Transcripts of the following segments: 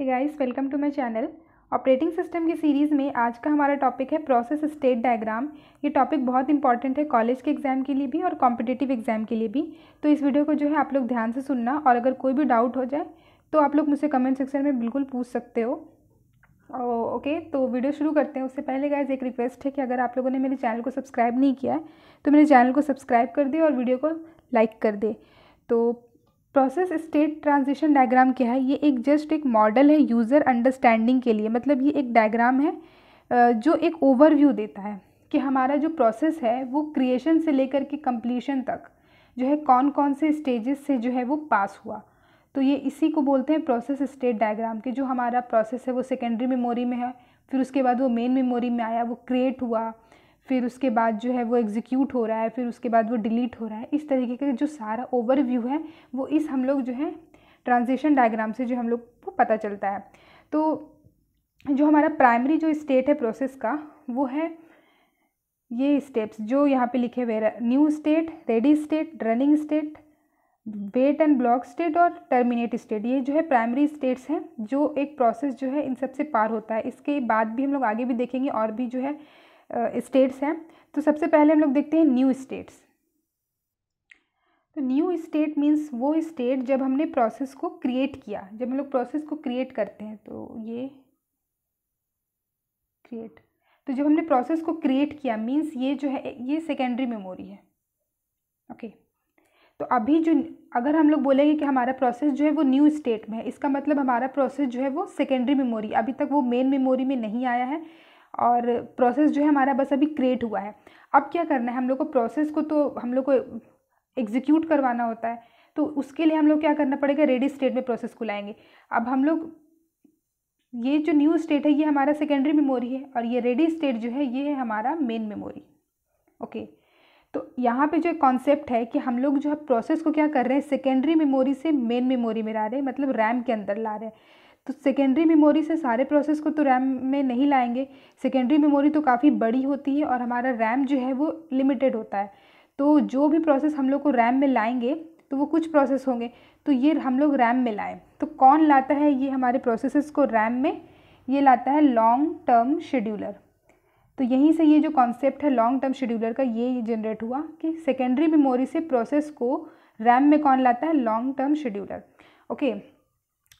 Hey guys welcome to my channel operating system की series में आज का हमारा टॉपिक है प्रोसेस स्टेट डायग्राम ये टॉपिक बहुत इंपॉर्टेंट है कॉलेज के एग्ज़ाम के लिए भी और कॉम्पिटेटिव एग्ज़ाम के लिए भी तो इस वीडियो को जो है आप लोग ध्यान से सुनना और अगर कोई भी डाउट हो जाए तो आप लोग मुझसे कमेंट सेक्शन में बिल्कुल पूछ सकते हो ओके तो वीडियो शुरू करते हैं उससे पहले गाइज एक रिक्वेस्ट है कि अगर आप लोगों ने मेरे चैनल को सब्सक्राइब नहीं किया है तो मेरे चैनल को सब्सक्राइब कर दे और वीडियो को लाइक कर दे तो प्रोसेस स्टेट ट्रांजिशन डायग्राम क्या है ये एक जस्ट एक मॉडल है यूज़र अंडरस्टैंडिंग के लिए मतलब ये एक डायग्राम है जो एक ओवरव्यू देता है कि हमारा जो प्रोसेस है वो क्रिएशन से लेकर के कंप्लीशन तक जो है कौन कौन से स्टेजेस से जो है वो पास हुआ तो ये इसी को बोलते हैं प्रोसेस स्टेट डायग्राम के जो हमारा प्रोसेस है वो सेकेंडरी मेमोरी में है फिर उसके बाद वो मेन मेमोरी में आया वो क्रिएट हुआ फिर उसके बाद जो है वो एग्जीक्यूट हो रहा है फिर उसके बाद वो डिलीट हो रहा है इस तरीके का जो सारा ओवरव्यू है वो इस हम लोग जो है ट्रांजिशन डायग्राम से जो हम लोग को पता चलता है तो जो हमारा प्राइमरी जो स्टेट है प्रोसेस का वो है ये स्टेप्स जो यहाँ पे लिखे हुए new state ready state running state wait and block state और टर्मिनेट स्टेट ये जो है प्राइमरी स्टेट्स हैं जो एक प्रोसेस जो है इन सबसे पार होता है इसके बाद भी हम लोग आगे भी देखेंगे और भी जो है स्टेट्स हैं तो सबसे पहले हम लोग देखते हैं न्यू स्टेट्स तो न्यू स्टेट मीन्स वो स्टेट जब हमने प्रोसेस को क्रिएट किया जब हम लोग प्रोसेस को क्रिएट करते हैं तो ये क्रिएट तो जब हमने प्रोसेस को क्रिएट किया मीन्स ये जो है ये सेकेंडरी मेमोरी है ओके okay. तो अभी जो अगर हम लोग बोलेंगे कि हमारा प्रोसेस जो है वो न्यू स्टेट में है इसका मतलब हमारा प्रोसेस जो है वो सेकेंडरी मेमोरी अभी तक वो मेन मेमोरी में नहीं आया है और प्रोसेस जो है हमारा बस अभी क्रिएट हुआ है अब क्या करना है हम लोग को प्रोसेस को तो हम लोग को एग्जीक्यूट करवाना होता है तो उसके लिए हम लोग क्या करना पड़ेगा रेडी स्टेट में प्रोसेस को लाएंगे अब हम लोग ये जो न्यू स्टेट है ये हमारा सेकेंडरी मेमोरी है और ये रेडी स्टेट जो है ये है हमारा मेन मेमोरी ओके तो यहाँ पे जो कॉन्सेप्ट है कि हम लोग जो है प्रोसेस को क्या कर रहे हैं सेकेंडरी मेमोरी से मेन मेमोरी में ला रहे हैं मतलब रैम के अंदर ला रहे हैं तो सेकेंडरी मेमोरी से सारे प्रोसेस को तो रैम में नहीं लाएंगे सेकेंडरी मेमोरी तो काफ़ी बड़ी होती है और हमारा रैम जो है वो लिमिटेड होता है तो जो भी प्रोसेस हम लोग को रैम में लाएंगे तो वो कुछ प्रोसेस होंगे तो ये हम लोग रैम में लाएँ तो कौन लाता है ये हमारे प्रोसेसेस को रैम में ये लाता है लॉन्ग टर्म शेड्यूलर तो यहीं से ये जो कॉन्सेप्ट है लॉन्ग टर्म शेड्यूलर का ये जनरेट हुआ कि सेकेंडरी मेमोरी से प्रोसेस को रैम में कौन लाता है लॉन्ग टर्म शेड्यूलर ओके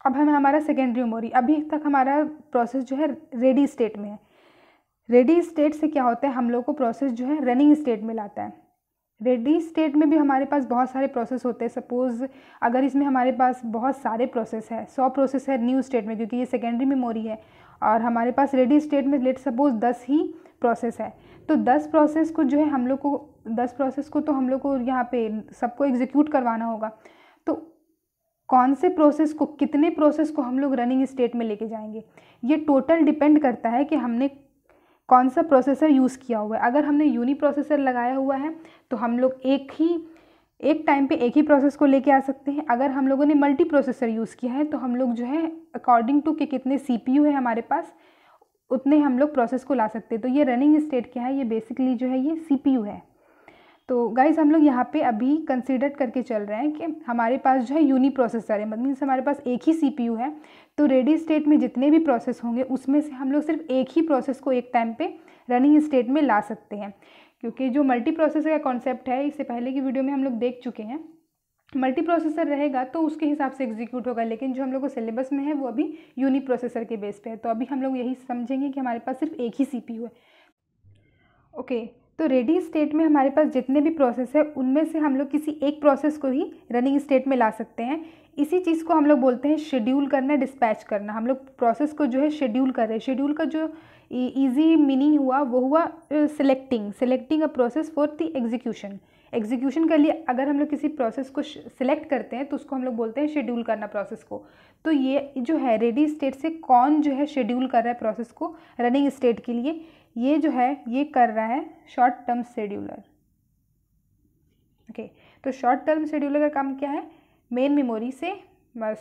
अब हमें हमारा सेकेंडरी उमोरी अभी तक हमारा प्रोसेस जो है रेडी स्टेट में है रेडी स्टेट से क्या होता है हम लोग को प्रोसेस जो है रनिंग स्टेट में लाता है रेडी स्टेट में भी हमारे पास बहुत सारे प्रोसेस होते हैं सपोज़ अगर इसमें हमारे पास बहुत सारे प्रोसेस है सौ प्रोसेस है न्यू स्टेट में क्योंकि ये सेकेंडरी मेमोरी है और हमारे पास रेडी स्टेट में लेट सपोज़ दस ही प्रोसेस है तो दस प्रोसेस को जो है हम लोग को दस प्रोसेस को तो हम लोग को यहाँ पे सबको एग्जीक्यूट करवाना होगा कौन से प्रोसेस को कितने प्रोसेस को हम लोग रनिंग स्टेट में लेके जाएंगे ये टोटल डिपेंड करता है कि हमने कौन सा प्रोसेसर यूज़ किया हुआ है अगर हमने यूनी प्रोसेसर लगाया हुआ है तो हम लोग एक ही एक टाइम पे एक ही प्रोसेस को लेके आ सकते हैं अगर हम लोगों ने मल्टी प्रोसेसर यूज़ किया है तो हम लोग जो है अकॉर्डिंग टू कि कितने सी पी है हमारे पास उतने हम लोग प्रोसेस को ला सकते हैं तो ये रनिंग स्टेट क्या है ये बेसिकली जो है ये सी पी है तो गाइज़ हम लोग यहाँ पे अभी कंसिडर करके चल रहे हैं कि हमारे पास जो है यूनी प्रोसेसर है मीन्स मतलब हमारे पास एक ही सीपीयू है तो रेडी स्टेट में जितने भी प्रोसेस होंगे उसमें से हम लोग सिर्फ एक ही प्रोसेस को एक टाइम पे रनिंग स्टेट में ला सकते हैं क्योंकि जो मल्टी प्रोसेसर का कॉन्सेप्ट है इससे पहले की वीडियो में हम लोग देख चुके हैं मल्टी प्रोसेसर रहेगा तो उसके हिसाब से एग्जीक्यूट होगा लेकिन जो हम लोग को सिलेबस में है वो अभी यूनी प्रोसेसर के बेस पे है तो अभी हम लोग यही समझेंगे कि हमारे पास सिर्फ एक ही सीपीयू है ओके okay, तो रेडी स्टेट में हमारे पास जितने भी प्रोसेस है उनमें से हम लोग किसी एक प्रोसेस को ही रनिंग स्टेट में ला सकते हैं इसी चीज़ को हम लोग बोलते हैं शेड्यूल करना डिस्पैच करना हम लोग प्रोसेस को जो है शेड्यूल कर रहे हैं शेड्यूल का जो ईजी e, मीनिंग हुआ वो हुआ selecting selecting a process for the execution execution के लिए अगर हम लोग किसी प्रोसेस को सिलेक्ट करते हैं तो उसको हम लोग बोलते हैं शेड्यूल करना प्रोसेस को तो ये जो है रेडी स्टेट से कौन जो है शेड्यूल कर रहा है प्रोसेस को रनिंग स्टेट के लिए ये जो है ये कर रहा है शॉर्ट टर्म शेड्यूलर ओके तो शॉर्ट टर्म शेड्यूलर का काम क्या है मेन मेमोरी से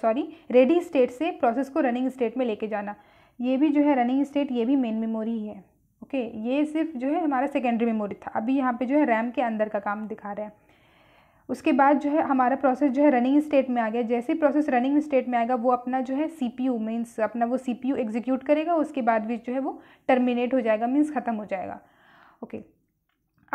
सॉरी रेडी स्टेट से प्रोसेस को रनिंग स्टेट में लेके जाना ये भी जो है रनिंग स्टेट ये भी मेन मेमोरी है ओके ये सिर्फ जो है हमारा सेकेंडरी मेमोरी था अभी यहाँ पे जो है रैम के अंदर का काम दिखा रहे हैं उसके बाद जो है हमारा प्रोसेस जो है रनिंग स्टेट में आ गया जैसे प्रोसेस रनिंग स्टेट में आएगा वो अपना जो है सी पी यू मीन्स अपना वो सी पी यू एग्जीक्यूट करेगा उसके बाद भी जो है वो टर्मिनेट हो जाएगा मीन्स ख़त्म हो जाएगा ओके okay.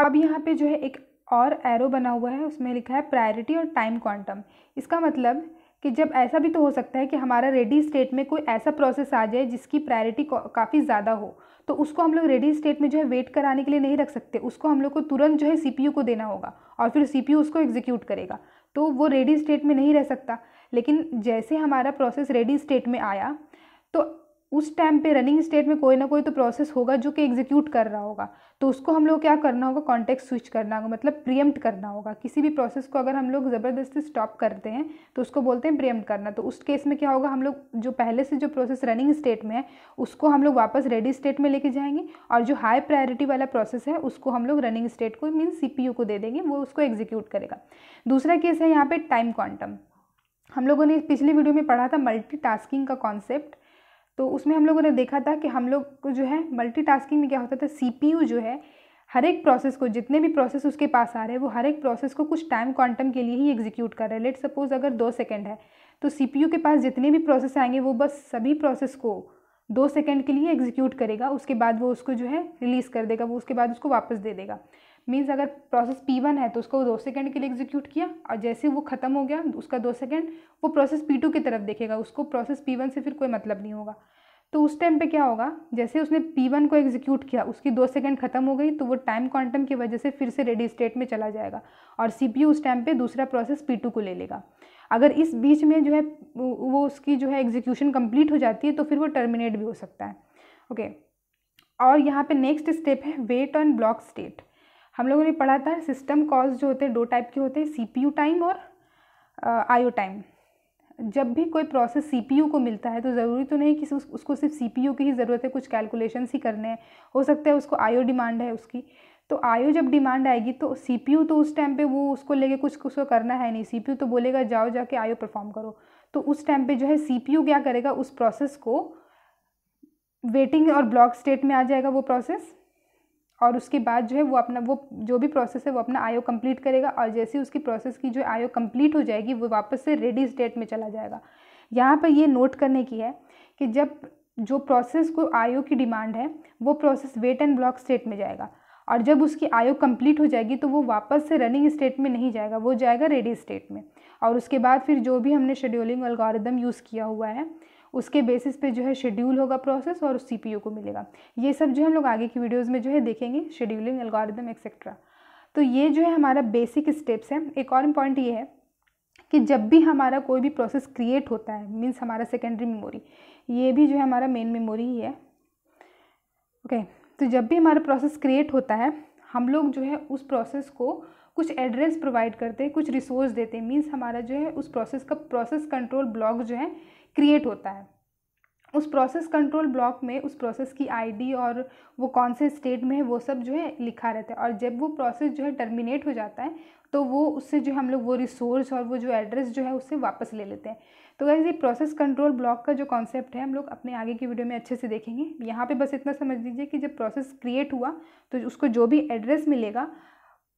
अब यहाँ पे जो है एक और एरो बना हुआ है उसमें लिखा है प्रायोरिटी और टाइम क्वांटम इसका मतलब कि जब ऐसा भी तो हो सकता है कि हमारा रेडी स्टेट में कोई ऐसा प्रोसेस आ जाए जिसकी प्रायोरिटी काफ़ी ज़्यादा हो तो उसको हम लोग रेडी स्टेट में जो है वेट कराने के लिए नहीं रख सकते उसको हम लोग को तुरंत जो है सीपीयू को देना होगा और फिर सीपीयू उसको एग्जीक्यूट करेगा तो वो रेडी स्टेट में नहीं रह सकता लेकिन जैसे हमारा प्रोसेस रेडी स्टेट में आया तो उस टाइम पे रनिंग स्टेट में कोई ना कोई तो प्रोसेस होगा जो कि एग्जीक्यूट कर रहा होगा तो उसको हम लोग क्या करना होगा कॉन्टेक्स स्विच करना होगा मतलब प्रियम्प्ट करना होगा किसी भी प्रोसेस को अगर हम लोग ज़बरदस्ती स्टॉप करते हैं तो उसको बोलते हैं प्रियम्प्ट करना तो उस केस में क्या होगा हम लोग जो पहले से जो प्रोसेस रनिंग स्टेट में है उसको हम लोग वापस रेडी स्टेट में लेके जाएंगे और जो हाई प्रायोरिटी वाला प्रोसेस है उसको हम लोग रनिंग स्टेट को मीन सी को दे देंगे वो उसको एग्जीक्यूट करेगा दूसरा केस है यहाँ पर टाइम क्वांटम हम लोगों ने पिछले वीडियो में पढ़ा था मल्टी का कॉन्सेप्ट तो उसमें हम लोगों ने देखा था कि हम लोग को जो है मल्टीटास्किंग में क्या होता था यू जो है हर एक प्रोसेस को जितने भी प्रोसेस उसके पास आ रहे हैं वो हर एक प्रोसेस को कुछ टाइम क्वांटम के लिए ही एग्जीक्यूट कर रहे हैं लेट सपोज अगर दो सेकेंड है तो सीपीयू के पास जितने भी प्रोसेस आएंगे वो बस सभी प्रोसेस को दो सेकेंड के लिए एग्जीक्यूट करेगा उसके बाद वो उसको जो है रिलीज़ कर देगा वो उसके बाद उसको वापस दे देगा मीन्स अगर प्रोसेस पी वन है तो उसको दो सेकेंड के लिए एग्जीक्यूट किया और जैसे वो ख़त्म हो गया उसका दो सेकेंड वो प्रोसेस पी टू की तरफ देखेगा उसको प्रोसेस पी वन से फिर कोई मतलब नहीं होगा तो उस टाइम पे क्या होगा जैसे उसने पी वन को एग्जीक्यूट किया उसकी दो सेकेंड खत्म हो गई तो वो टाइम क्वांटम की वजह से फिर से रेडी स्टेट में चला जाएगा और सी पी यू उस टाइम पर दूसरा प्रोसेस पी टू को ले लेगा अगर इस बीच में जो है वो उसकी जो है एग्जीक्यूशन कंप्लीट हो जाती है तो फिर वो टर्मिनेट भी हो सकता है ओके okay. और यहाँ पे नेक्स्ट स्टेप है वेट ऑन ब्लॉक स्टेट हम लोगों ने पढ़ा था सिस्टम कॉज जो होते हैं दो टाइप के होते हैं सीपीयू टाइम और आईओ टाइम जब भी कोई प्रोसेस सीपीयू को मिलता है तो ज़रूरी तो नहीं कि उस, उसको सिर्फ सीपीयू की ही ज़रूरत है कुछ कैलकुलेशंस ही करने हैं हो सकता है उसको आईओ डिमांड है उसकी तो आयो जब डिमांड आएगी तो सी तो उस टाइम पे वो उसको लेके कुछ उसको तो करना है नहीं सी तो बोलेगा जाओ जाके आयो परफॉर्म करो तो उस टाइम पे जो है सी क्या करेगा उस प्रोसेस को वेटिंग और ब्लॉक स्टेट में आ जाएगा वो प्रोसेस और उसके बाद जो है वो अपना वो जो भी प्रोसेस है वो अपना आयो कंप्लीट करेगा और जैसे उसकी प्रोसेस की जो आयो कंप्लीट हो जाएगी वो वापस से रेडी स्टेट में चला जाएगा यहाँ पर ये नोट करने की है कि जब जो प्रोसेस को आयो की डिमांड है वो process wait and block state में जाएगा और जब उसकी आयो कंप्लीट हो जाएगी तो वो वापस से रनिंग स्टेट में नहीं जाएगा वो जाएगा रेडी स्टेट में और उसके बाद फिर जो भी हमने शेड्यूलिंग अलगोरिदम यूज़ किया हुआ है उसके बेसिस पे जो है शेड्यूल होगा प्रोसेस और उस सी को मिलेगा ये सब जो हम लोग आगे की वीडियोज़ में जो है देखेंगे शेड्यूलिंग एल्गोरिदम एक्सेट्रा तो ये जो है हमारा बेसिक स्टेप्स है एक और पॉइंट ये है कि जब भी हमारा कोई भी प्रोसेस क्रिएट होता है मीन्स हमारा सेकेंडरी मेमोरी ये भी जो है हमारा मेन मेमोरी ही है ओके okay, तो जब भी हमारा प्रोसेस क्रिएट होता है हम लोग जो है उस प्रोसेस को कुछ एड्रेस प्रोवाइड करते हैं कुछ रिसोर्स देते हैं मीन्स हमारा जो है उस प्रोसेस का प्रोसेस कंट्रोल ब्लॉक जो है क्रिएट होता है उस प्रोसेस कंट्रोल ब्लॉक में उस प्रोसेस की आईडी और वो कौन से स्टेट में है वो सब जो है लिखा रहता है और जब वो प्रोसेस जो है टर्मिनेट हो जाता है तो वो उससे जो है हम लोग वो रिसोर्स और वो जो एड्रेस जो है उससे वापस ले लेते हैं तो वैसे ये प्रोसेस कंट्रोल ब्लॉक का जो कॉन्सेप्ट है हम लोग अपने आगे की वीडियो में अच्छे से देखेंगे यहाँ पर बस इतना समझ लीजिए कि जब प्रोसेस क्रिएट हुआ तो उसको जो भी एड्रेस मिलेगा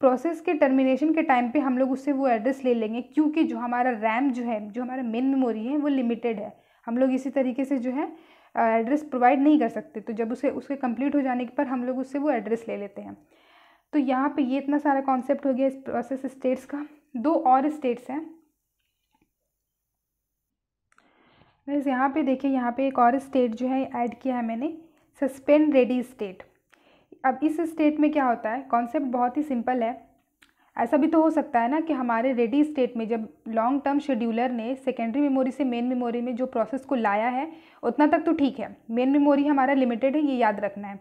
प्रोसेस के टर्मिनेशन के टाइम पे हम लोग उससे वो एड्रेस ले लेंगे क्योंकि जो हमारा रैम जो है जो हमारा मेन मेमोरी है वो लिमिटेड है हम लोग इसी तरीके से जो है एड्रेस प्रोवाइड नहीं कर सकते तो जब उसे उसके कंप्लीट हो जाने के पर हम लोग उससे वो एड्रेस ले लेते हैं तो यहाँ पे ये इतना सारा कॉन्सेप्ट हो गया इस प्रोसेस स्टेट्स का दो और स्टेट्स हैं यहाँ पे देखिए यहाँ पे एक और स्टेट जो है ऐड किया है मैंने सस्पेंड रेडी स्टेट अब इस स्टेट में क्या होता है कॉन्सेप्ट बहुत ही सिंपल है ऐसा भी तो हो सकता है ना कि हमारे रेडी स्टेट में जब लॉन्ग टर्म शेड्यूलर ने सेकेंडरी मेमोरी से मेन मेमोरी में जो प्रोसेस को लाया है उतना तक तो ठीक है मेन मेमोरी हमारा लिमिटेड है ये याद रखना है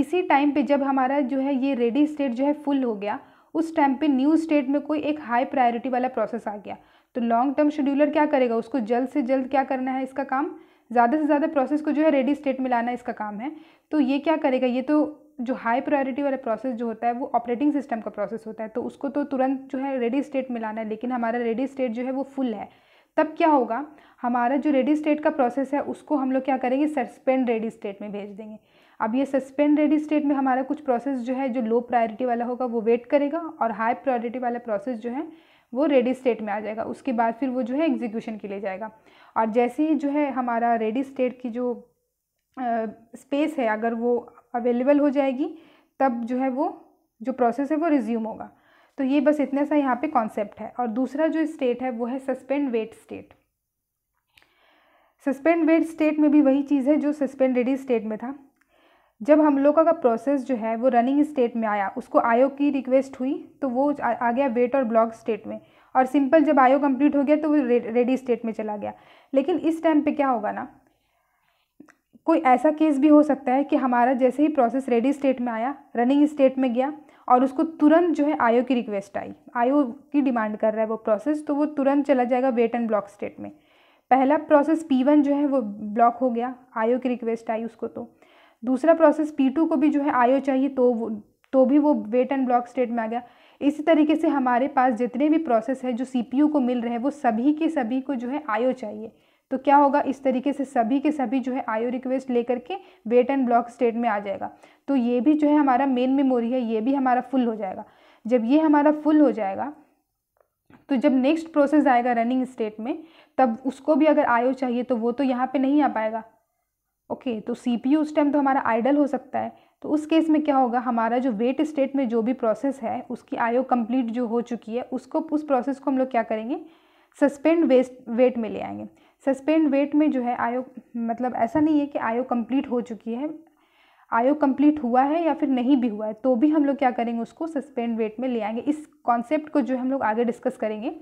इसी टाइम पे जब हमारा जो है ये रेडी स्टेट जो है फुल हो गया उस टाइम पे न्यू स्टेट में कोई एक हाई प्रायोरिटी वाला प्रोसेस आ गया तो लॉन्ग टर्म शेड्यूलर क्या करेगा उसको जल्द से जल्द क्या करना है इसका काम ज़्यादा से ज़्यादा प्रोसेस को जो है रेडी स्टेट में लाना इसका काम है तो ये क्या करेगा ये तो जो हाई प्रायोरिटी वाला प्रोसेस जो होता है वो ऑपरेटिंग सिस्टम का प्रोसेस होता है तो उसको तो तुरंत जो है रेडी स्टेट में लाना है लेकिन हमारा रेडी स्टेट जो है वो फुल है तब क्या होगा हमारा जो रेडी स्टेट का प्रोसेस है उसको हम लोग क्या करेंगे सस्पेंड रेडी स्टेट में भेज देंगे अब ये सस्पेंड रेडी स्टेट में हमारा कुछ प्रोसेस जो है जो लो प्रायोरिटी वाला होगा वो वेट करेगा और हाई प्रायोरिटी वाला प्रोसेस जो है वो रेडी स्टेट में आ जाएगा उसके बाद फिर वो जो है एग्जीक्यूशन के लिए जाएगा और जैसे ही जो है हमारा रेडी स्टेट की जो स्पेस uh, है अगर वो अवेलेबल हो जाएगी तब जो है वो जो प्रोसेस है वो रिज्यूम होगा तो ये बस इतना सा यहाँ पे कॉन्सेप्ट है और दूसरा जो स्टेट है वो है suspend wait state suspend wait state में भी वही चीज़ है जो रेडी स्टेट में था जब हम लोगों का प्रोसेस जो है वो रनिंग स्टेट में आया उसको आयोग की रिक्वेस्ट हुई तो वो आ, आ गया वेट और ब्लॉक स्टेट में और सिंपल जब आयोग कंप्लीट हो गया तो वो रेडी स्टेट में चला गया लेकिन इस टाइम पे क्या होगा ना कोई ऐसा केस भी हो सकता है कि हमारा जैसे ही प्रोसेस रेडी स्टेट में आया रनिंग स्टेट में गया और उसको तुरंत जो है आयो की रिक्वेस्ट आई आयो की डिमांड कर रहा है वो प्रोसेस तो वो तुरंत चला जाएगा वेट एंड ब्लॉक स्टेट में पहला प्रोसेस पी वन जो है वो ब्लॉक हो गया आयो की रिक्वेस्ट आई उसको तो दूसरा प्रोसेस पी टू को भी जो है आयो चाहिए तो वो तो भी वो वेट एंड ब्लॉक स्टेट में आ गया इसी तरीके से हमारे पास जितने भी प्रोसेस है जो यू को मिल रहे हैं वो सभी के सभी को जो है आयो चाहिए तो क्या होगा इस तरीके से सभी के सभी जो है आयो रिक्वेस्ट लेकर के वेट एंड ब्लॉक स्टेट में आ जाएगा तो ये भी जो है हमारा मेन मेमोरी है ये भी हमारा फुल हो जाएगा जब ये हमारा फुल हो जाएगा तो जब नेक्स्ट प्रोसेस आएगा रनिंग स्टेट में तब उसको भी अगर आयो चाहिए तो वो तो यहाँ पे नहीं आ पाएगा ओके तो सी उस टाइम तो हमारा आइडल हो सकता है तो उस केस में क्या होगा हमारा जो वेट स्टेट में जो भी प्रोसेस है उसकी आयो कंप्लीट जो हो चुकी है उसको उस प्रोसेस को हम लोग क्या करेंगे सस्पेंड वेस्ट वेट में ले आएंगे सस्पेंड वेट में जो है आयो मतलब ऐसा नहीं है कि आयो कंप्लीट हो चुकी है आयो कंप्लीट हुआ है या फिर नहीं भी हुआ है तो भी हम लोग क्या करेंगे उसको सस्पेंड वेट में ले आएंगे इस कॉन्सेप्ट को जो है हम लोग आगे डिस्कस करेंगे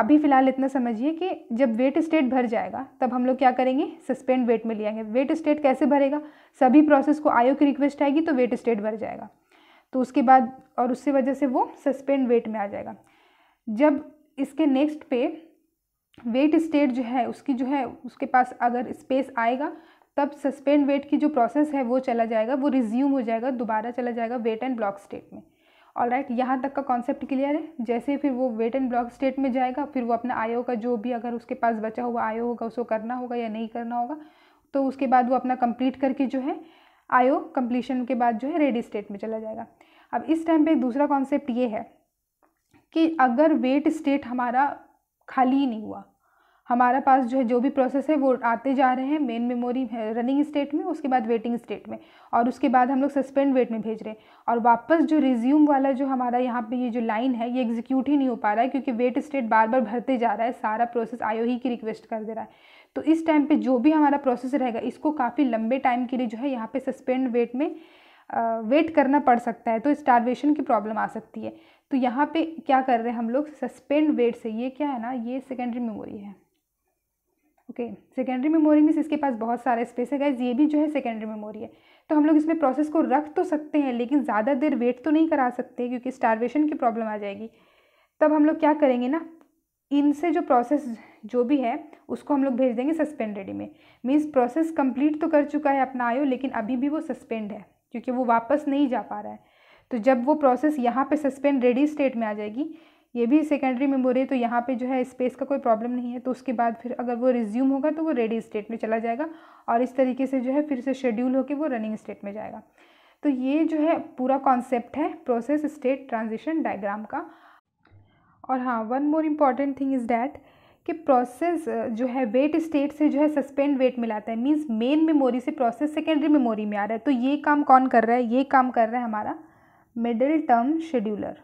अभी फ़िलहाल इतना समझिए कि जब वेट स्टेट भर जाएगा तब हम लोग क्या करेंगे सस्पेंड वेट में ले आएंगे वेट स्टेट कैसे भरेगा सभी प्रोसेस को आयो की रिक्वेस्ट आएगी तो वेट स्टेट भर जाएगा तो उसके बाद और उससे वजह से वो सस्पेंड वेट में आ जाएगा जब इसके नेक्स्ट पे वेट स्टेट जो है उसकी जो है उसके पास अगर स्पेस आएगा तब सस्पेंड वेट की जो प्रोसेस है वो चला जाएगा वो रिज्यूम हो जाएगा दोबारा चला जाएगा वेट एंड ब्लॉक स्टेट में ऑल राइट right, यहाँ तक का कॉन्सेप्ट क्लियर है जैसे फिर वो वेट एंड ब्लॉक स्टेट में जाएगा फिर वो अपना आयो का जो भी अगर उसके पास बचा हुआ आयो होगा उसको करना होगा या नहीं करना होगा तो उसके बाद वो अपना कंप्लीट करके जो है आयो कंप्लीशन के बाद जो है रेडी स्टेट में चला जाएगा अब इस टाइम पर एक दूसरा कॉन्सेप्ट ये है कि अगर वेट स्टेट हमारा खाली नहीं हुआ हमारा पास जो है जो भी प्रोसेस है वो आते जा रहे हैं मेन मेमोरी रनिंग स्टेट में उसके बाद वेटिंग स्टेट में और उसके बाद हम लोग सस्पेंड वेट में भेज रहे हैं और वापस जो रिज्यूम वाला जो हमारा यहाँ पे ये जो लाइन है ये एग्जीक्यूट ही नहीं हो पा रहा है क्योंकि वेट स्टेट बार बार भरते जा रहा है सारा प्रोसेस आयो ही की रिक्वेस्ट कर दे रहा है तो इस टाइम पर जो भी हमारा प्रोसेस रहेगा इसको काफ़ी लंबे टाइम के लिए जो है यहाँ पर सस्पेंड वेट में वेट करना पड़ सकता है तो स्टारवेशन की प्रॉब्लम आ सकती है तो यहाँ पे क्या कर रहे हैं हम लोग सस्पेंड वेट से ये क्या है ना ये सेकेंडरी मेमोरी है ओके सेकेंडरी मेमोरी मीस इसके पास बहुत सारा स्पेस है गाइज ये भी जो है सेकेंडरी मेमोरी है तो हम लोग इसमें प्रोसेस को रख तो सकते हैं लेकिन ज़्यादा देर वेट तो नहीं करा सकते क्योंकि स्टारवेशन की प्रॉब्लम आ जाएगी तब हम लोग क्या करेंगे ना इनसे जो प्रोसेस जो भी है उसको हम लोग भेज देंगे सस्पेंडेड में मीन्स प्रोसेस कंप्लीट तो कर चुका है अपना आयो लेकिन अभी भी वो सस्पेंड है क्योंकि वो वापस नहीं जा पा रहा है तो जब वो प्रोसेस यहाँ पे सस्पेंड रेडी स्टेट में आ जाएगी ये भी सेकेंडरी मेमोरी है तो यहाँ पे जो है स्पेस का कोई प्रॉब्लम नहीं है तो उसके बाद फिर अगर वो रिज्यूम होगा तो वो रेडी स्टेट में चला जाएगा और इस तरीके से जो है फिर से शेड्यूल होकर वो रनिंग स्टेट में जाएगा तो ये जो है पूरा कॉन्सेप्ट है प्रोसेस स्टेट ट्रांजिशन डायग्राम का और हाँ one more important thing is that कि प्रोसेस जो है वेट स्टेट से जो है सस्पेंड वेट मिलाता है मींस मेन मेमोरी से प्रोसेस सेकेंडरी मेमोरी में आ रहा है तो ये काम कौन कर रहा है ये काम कर रहा है हमारा middle term scheduler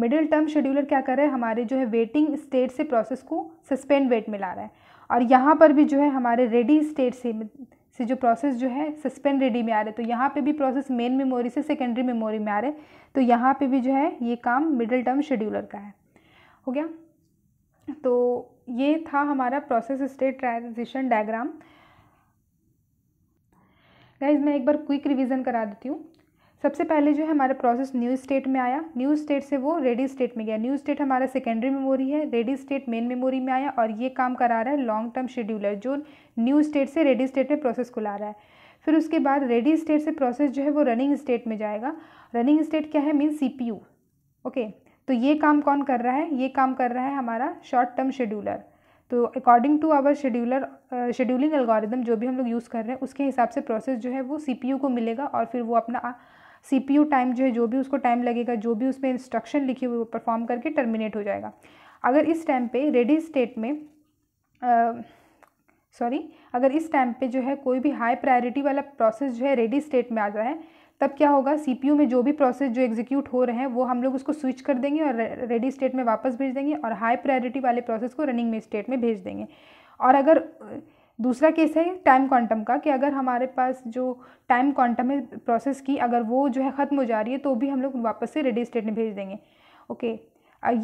middle term scheduler क्या कर रहा है हमारे जो है वेटिंग स्टेट से प्रोसेस को सस्पेंड वेट में ला रहा है और यहाँ पर भी जो है हमारे रेडी स्टेट से से जो प्रोसेस जो है सस्पेंड रेडी में आ रहे तो यहाँ पे भी प्रोसेस मेन मेमोरी से सेकेंडरी मेमोरी में आ रहे तो यहाँ पे भी जो है ये काम मिडिल टर्म शेड्यूलर का है हो गया तो ये था हमारा process state transition diagram guys मैं एक बार क्विक रिवीजन करा देती हूँ सबसे पहले जो है हमारा प्रोसेस न्यू स्टेट में आया न्यू स्टेट से वो रेडी स्टेट में गया न्यू स्टेट हमारा सेकेंडरी मेमोरी है रेडी स्टेट मेन मेमोरी में आया और ये काम करा रहा है लॉन्ग टर्म शेड्यूलर जो न्यू स्टेट से रेडी स्टेट में प्रोसेस को ला रहा है फिर उसके बाद रेडी स्टेट से प्रोसेस जो है वो रनिंग स्टेट में जाएगा रनिंग स्टेट क्या है mean C P U okay तो ये काम कौन कर रहा है ये काम कर रहा है हमारा शॉर्ट टर्म शेड्यूलर तो according to our scheduler scheduling algorithm जो भी हम लोग यूज़ कर रहे हैं उसके हिसाब से प्रोसेस जो है वो सी को मिलेगा और फिर वो अपना सी टाइम जो है जो भी उसको टाइम लगेगा जो भी उसमें इंस्ट्रक्शन लिखी हुई वो परफॉर्म करके टर्मिनेट हो जाएगा अगर इस टाइम पे रेडी स्टेट में सॉरी अगर इस टाइम पे जो है कोई भी हाई प्रायोरिटी वाला प्रोसेस जो है रेडी स्टेट में आ जाए तब क्या होगा सी में जो भी प्रोसेस जो एग्जीक्यूट हो रहे हैं वो हम लोग उसको स्विच कर देंगे और रेडी स्टेट में वापस भेज देंगे और हाई प्रायोरिटी वाले प्रोसेस को रनिंग में स्टेट में भेज देंगे और अगर दूसरा केस है टाइम क्वांटम का कि अगर हमारे पास जो टाइम क्वांटम है प्रोसेस की अगर वो जो है ख़त्म हो जा रही है तो भी हम लोग वापस से रेडी स्टेट में भेज देंगे ओके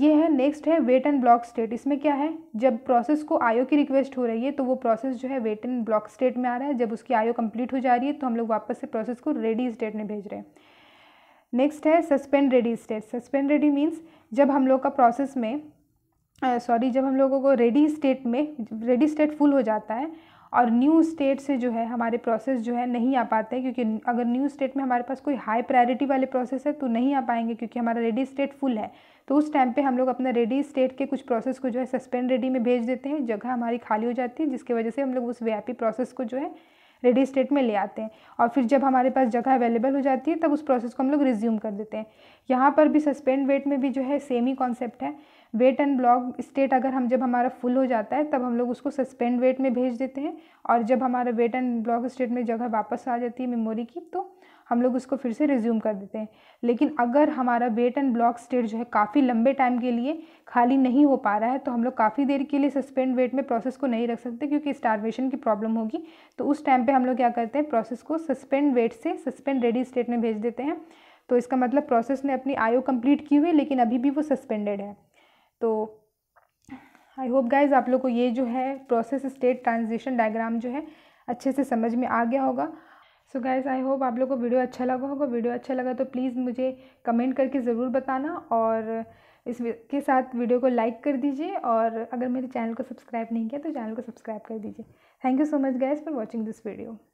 ये है नेक्स्ट है वेट एंड ब्लॉक स्टेट इसमें क्या है जब प्रोसेस को आयो की रिक्वेस्ट हो रही है तो वो प्रोसेस जो है वेट एंड ब्लॉक स्टेट में आ रहा है जब उसकी आयो कंप्लीट हो जा रही है तो हम लोग वापस से प्रोसेस को रेडी स्टेट में भेज रहे हैं नेक्स्ट है suspend ready state suspend ready means जब हम लोग का प्रोसेस में सॉरी जब हम लोगों को रेडी स्टेट में रेडी स्टेट फुल हो जाता है और न्यू स्टेट से जो है हमारे प्रोसेस जो है नहीं आ पाते हैं क्योंकि अगर न्यू स्टेट में हमारे पास कोई हाई प्रायोरिटी वाले प्रोसेस है तो नहीं आ पाएंगे क्योंकि हमारा रेडी स्टेट फुल है तो उस टाइम पे हम लोग अपना रेडी स्टेट के कुछ प्रोसेस को जो है सस्पेंड रेडी में भेज देते हैं जगह हमारी खाली हो जाती है जिसकी वजह से हम लोग उस व्यापी प्रोसेस को जो है रेडी स्टेट में ले आते हैं और फिर जब हमारे पास जगह अवेलेबल हो जाती है तब उस प्रोसेस को हम लोग रिज्यूम कर देते हैं यहाँ पर भी सस्पेंड वेट में भी जो है सेम ही कॉन्सेप्ट है वेट एंड ब्लॉक स्टेट अगर हम जब हमारा फुल हो जाता है तब हम लोग उसको सस्पेंड वेट में भेज देते हैं और जब हमारा वेट एंड ब्लॉक स्टेट में जगह वापस आ जाती है मेमोरी की तो हम लोग उसको फिर से रिज्यूम कर देते हैं लेकिन अगर हमारा वेट एंड ब्लॉक स्टेट जो है काफ़ी लंबे टाइम के लिए खाली नहीं हो पा रहा है तो हम लोग काफ़ी देर के लिए सस्पेंड वेट में प्रोसेस को नहीं रख सकते क्योंकि स्टारवेशन की प्रॉब्लम होगी तो उस टाइम पे हम लोग क्या करते हैं प्रोसेस को सस्पेंड वेट से सस्पेंड रेडी स्टेट में भेज देते हैं तो इसका मतलब प्रोसेस ने अपनी आयो कंप्लीट की हुई लेकिन अभी भी वो सस्पेंडेड है तो आई होप गाइज आप लोग को ये जो है प्रोसेस स्टेट ट्रांजिशन डायग्राम जो है अच्छे से समझ में आ गया होगा सो गाइज़ आई होप आप लोग को वीडियो अच्छा लगा होगा वीडियो अच्छा लगा तो प्लीज़ मुझे कमेंट करके ज़रूर बताना और इसके साथ वीडियो को लाइक कर दीजिए और अगर मेरे चैनल को सब्सक्राइब नहीं किया तो चैनल को सब्सक्राइब कर दीजिए thank you so much guys for watching this video